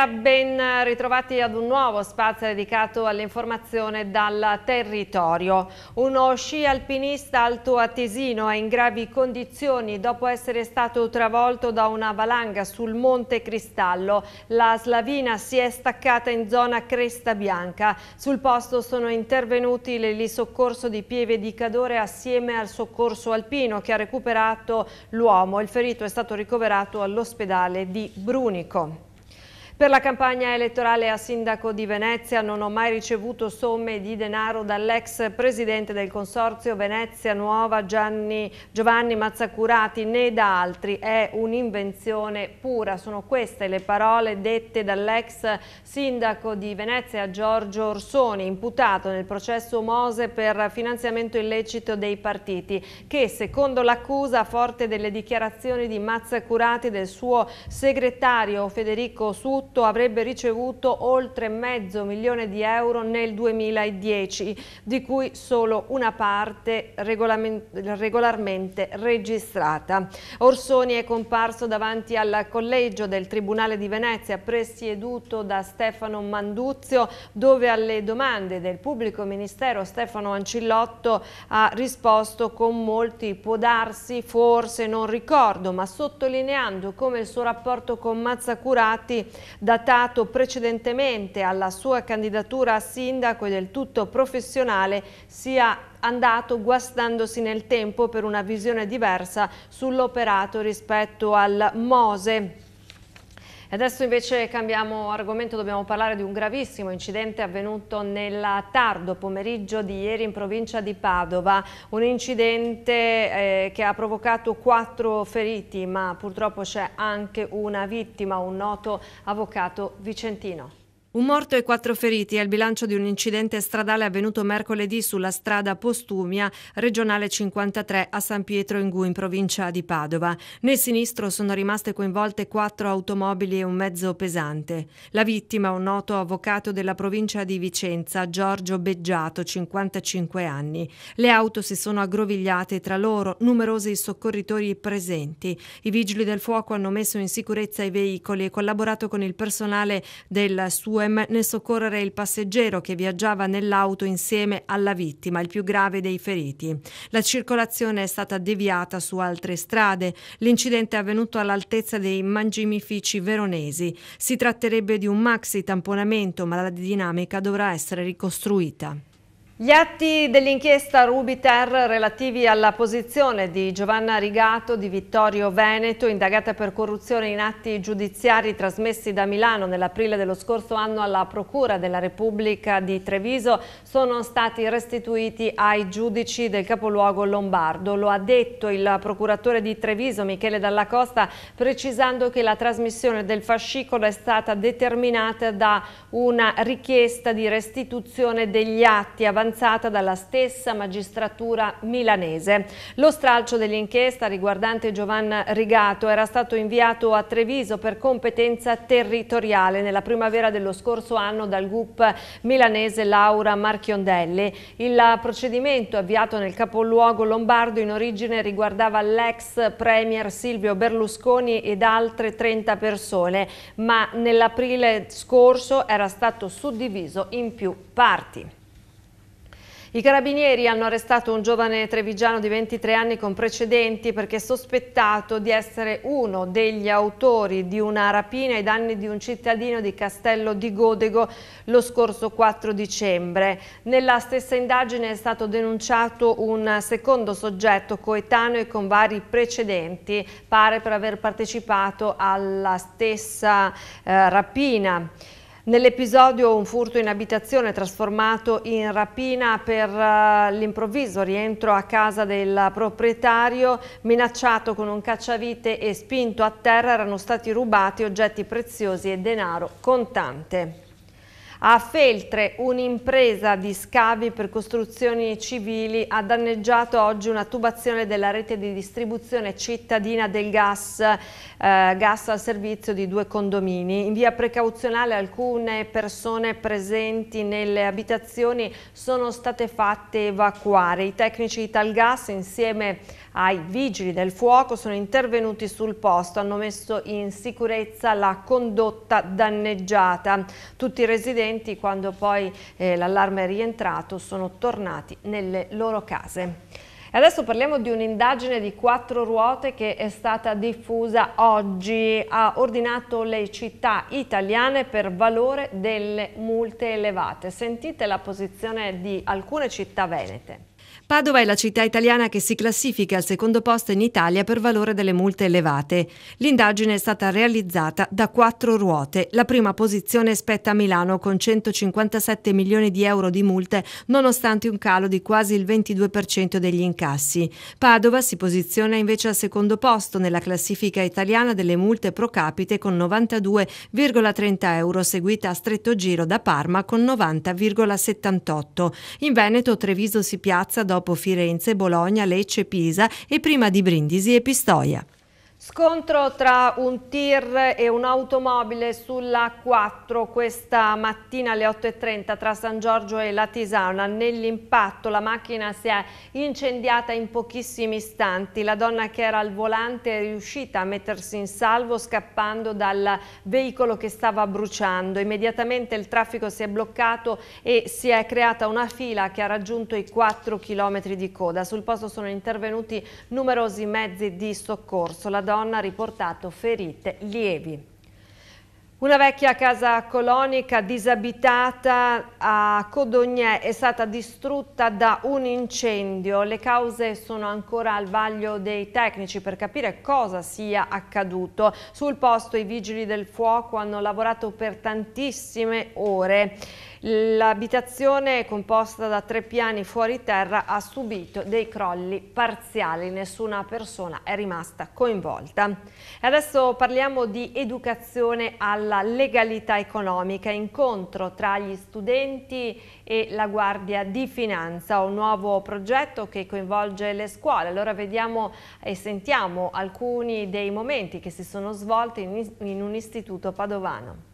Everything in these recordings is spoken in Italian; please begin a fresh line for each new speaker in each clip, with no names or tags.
Buonasera, ben ritrovati ad un nuovo spazio dedicato all'informazione dal territorio. Uno sci alpinista alto attesino è in gravi condizioni dopo essere stato travolto da una valanga sul Monte Cristallo. La slavina si è staccata in zona Cresta Bianca. Sul posto sono intervenuti l'elisoccorso di Pieve di Cadore assieme al soccorso alpino che ha recuperato l'uomo. Il ferito è stato ricoverato all'ospedale di Brunico. Per la campagna elettorale a sindaco di Venezia non ho mai ricevuto somme di denaro dall'ex presidente del consorzio Venezia Nuova Gianni, Giovanni Mazzacurati né da altri, è un'invenzione pura. Sono queste le parole dette dall'ex sindaco di Venezia Giorgio Orsoni, imputato nel processo Mose per finanziamento illecito dei partiti, che secondo l'accusa, forte delle dichiarazioni di Mazzacurati del suo segretario Federico Sutti, tutto avrebbe ricevuto oltre mezzo milione di euro nel 2010, di cui solo una parte regolarmente registrata. Orsoni è comparso davanti al collegio del Tribunale di Venezia, presieduto da Stefano Manduzio, dove alle domande del pubblico ministero Stefano Ancillotto ha risposto con molti può darsi, forse, non ricordo, ma sottolineando come il suo rapporto con Mazza Mazzacurati datato precedentemente alla sua candidatura a sindaco e del tutto professionale, sia andato guastandosi nel tempo per una visione diversa sull'operato rispetto al Mose Adesso invece cambiamo argomento, dobbiamo parlare di un gravissimo incidente avvenuto nel tardo pomeriggio di ieri in provincia di Padova, un incidente eh, che ha provocato quattro feriti ma purtroppo c'è anche una vittima, un noto avvocato vicentino. Un morto e quattro feriti è il bilancio di un incidente stradale avvenuto mercoledì sulla strada Postumia, regionale 53 a San Pietro in Gu, in provincia di Padova. Nel sinistro sono rimaste coinvolte quattro automobili e un mezzo pesante. La vittima, un noto avvocato della provincia di Vicenza, Giorgio Beggiato, 55 anni. Le auto si sono aggrovigliate tra loro, numerosi soccorritori presenti. I vigili del fuoco hanno messo in sicurezza i veicoli e collaborato con il personale del suo Duem nel soccorrere il passeggero che viaggiava nell'auto insieme alla vittima, il più grave dei feriti. La circolazione è stata deviata su altre strade. L'incidente è avvenuto all'altezza dei mangimifici veronesi. Si tratterebbe di un maxi tamponamento, ma la dinamica dovrà essere ricostruita. Gli atti dell'inchiesta Rubiter relativi alla posizione di Giovanna Rigato di Vittorio Veneto, indagata per corruzione in atti giudiziari trasmessi da Milano nell'aprile dello scorso anno alla Procura della Repubblica di Treviso, sono stati restituiti ai giudici del capoluogo lombardo. Lo ha detto il procuratore di Treviso Michele Dalla Costa, precisando che la trasmissione del fascicolo è stata determinata da una richiesta di restituzione degli atti avanzati avanzata dalla stessa magistratura milanese. Lo stralcio dell'inchiesta riguardante Giovanna Rigato era stato inviato a Treviso per competenza territoriale nella primavera dello scorso anno dal GUP milanese Laura Marchiondelli. Il procedimento avviato nel capoluogo lombardo in origine riguardava l'ex premier Silvio Berlusconi ed altre 30 persone, ma nell'aprile scorso era stato suddiviso in più parti. I carabinieri hanno arrestato un giovane trevigiano di 23 anni con precedenti perché sospettato di essere uno degli autori di una rapina ai danni di un cittadino di Castello di Godego lo scorso 4 dicembre. Nella stessa indagine è stato denunciato un secondo soggetto coetaneo e con vari precedenti, pare per aver partecipato alla stessa eh, rapina. Nell'episodio un furto in abitazione trasformato in rapina per eh, l'improvviso rientro a casa del proprietario minacciato con un cacciavite e spinto a terra erano stati rubati oggetti preziosi e denaro contante. A Feltre un'impresa di scavi per costruzioni civili ha danneggiato oggi una tubazione della rete di distribuzione cittadina del gas, eh, gas al servizio di due condomini. In via precauzionale alcune persone presenti nelle abitazioni sono state fatte evacuare. I tecnici di Talgas insieme ai vigili del fuoco sono intervenuti sul posto, hanno messo in sicurezza la condotta danneggiata. Tutti i residenti quando poi eh, l'allarme è rientrato sono tornati nelle loro case. E adesso parliamo di un'indagine di quattro ruote che è stata diffusa oggi. Ha ordinato le città italiane per valore delle multe elevate. Sentite la posizione di alcune città venete. Padova è la città italiana che si classifica al secondo posto in Italia per valore delle multe elevate. L'indagine è stata realizzata da quattro ruote. La prima posizione spetta a Milano con 157 milioni di euro di multe nonostante un calo di quasi il 22% degli incassi. Padova si posiziona invece al secondo posto nella classifica italiana delle multe pro capite con 92,30 euro seguita a stretto giro da Parma con 90,78. In Veneto Treviso si piazza dopo Firenze, Bologna, Lecce, Pisa e prima di Brindisi e Pistoia. Scontro tra un tir e un'automobile sulla 4 questa mattina alle 8.30 tra San Giorgio e la Tisana. Nell'impatto la macchina si è incendiata in pochissimi istanti. La donna che era al volante è riuscita a mettersi in salvo scappando dal veicolo che stava bruciando. Immediatamente il traffico si è bloccato e si è creata una fila che ha raggiunto i 4 km di coda. Sul posto sono intervenuti numerosi mezzi di soccorso. La donna donna ha riportato ferite lievi. Una vecchia casa colonica disabitata a Codogné è stata distrutta da un incendio. Le cause sono ancora al vaglio dei tecnici per capire cosa sia accaduto. Sul posto i vigili del fuoco hanno lavorato per tantissime ore L'abitazione composta da tre piani fuori terra ha subito dei crolli parziali, nessuna persona è rimasta coinvolta. adesso parliamo di educazione alla legalità economica, incontro tra gli studenti e la Guardia di Finanza, un nuovo progetto che coinvolge le scuole. Allora vediamo e sentiamo alcuni dei momenti che si sono svolti in un istituto padovano.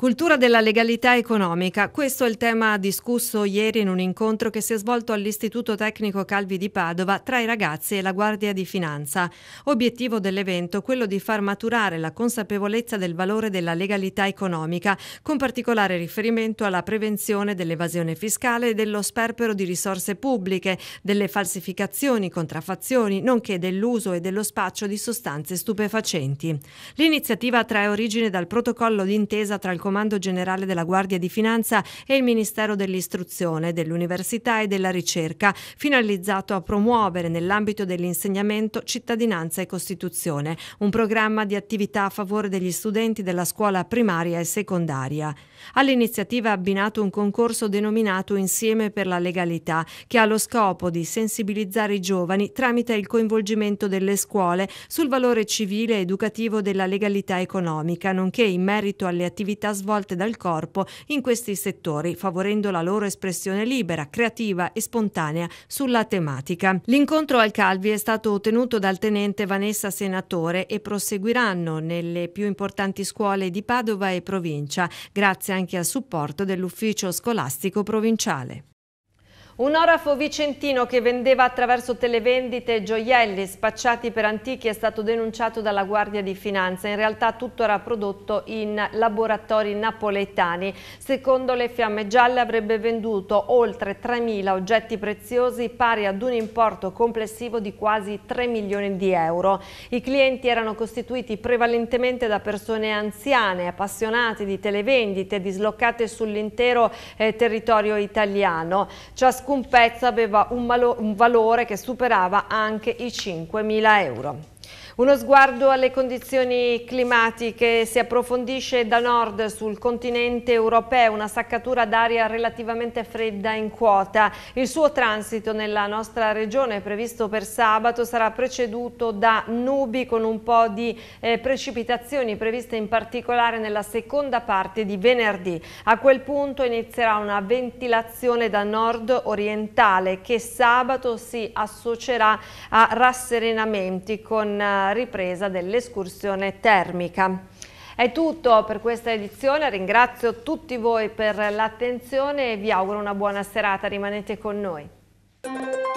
Cultura della legalità economica, questo è il tema discusso ieri in un incontro che si è svolto all'Istituto Tecnico Calvi di Padova tra i ragazzi e la Guardia di Finanza. Obiettivo dell'evento quello di far maturare la consapevolezza del valore della legalità economica, con particolare riferimento alla prevenzione dell'evasione fiscale e dello sperpero di risorse pubbliche, delle falsificazioni, contraffazioni, nonché dell'uso e dello spaccio di sostanze stupefacenti. L'iniziativa trae origine dal protocollo d'intesa tra il Comando Generale della Guardia di Finanza e il Ministero dell'Istruzione, dell'Università e della Ricerca, finalizzato a promuovere nell'ambito dell'insegnamento cittadinanza e Costituzione, un programma di attività a favore degli studenti della scuola primaria e secondaria. All'iniziativa ha abbinato un concorso denominato Insieme per la legalità, che ha lo scopo di sensibilizzare i giovani tramite il coinvolgimento delle scuole sul valore civile ed educativo della legalità economica, nonché in merito alle attività svolte dal corpo in questi settori, favorendo la loro espressione libera, creativa e spontanea sulla tematica. L'incontro al Calvi è stato ottenuto dal tenente Vanessa Senatore e proseguiranno nelle più importanti scuole di Padova e provincia, grazie anche al supporto dell'ufficio scolastico provinciale. Un orafo vicentino che vendeva attraverso televendite gioielli spacciati per antichi è stato denunciato dalla Guardia di Finanza. In realtà tutto era prodotto in laboratori napoletani. Secondo le fiamme gialle avrebbe venduto oltre 3.000 oggetti preziosi pari ad un importo complessivo di quasi 3 milioni di euro. I clienti erano costituiti prevalentemente da persone anziane, appassionate di televendite dislocate sull'intero eh, territorio italiano. Ciascuno ciascun pezzo aveva un, un valore che superava anche i 5.000 euro. Uno sguardo alle condizioni climatiche si approfondisce da nord sul continente europeo, una saccatura d'aria relativamente fredda in quota. Il suo transito nella nostra regione previsto per sabato sarà preceduto da nubi con un po' di eh, precipitazioni previste in particolare nella seconda parte di venerdì. A quel punto inizierà una ventilazione da nord orientale che sabato si associerà a rasserenamenti con eh, ripresa dell'escursione termica. È tutto per questa edizione, ringrazio tutti voi per l'attenzione e vi auguro una buona serata, rimanete con noi.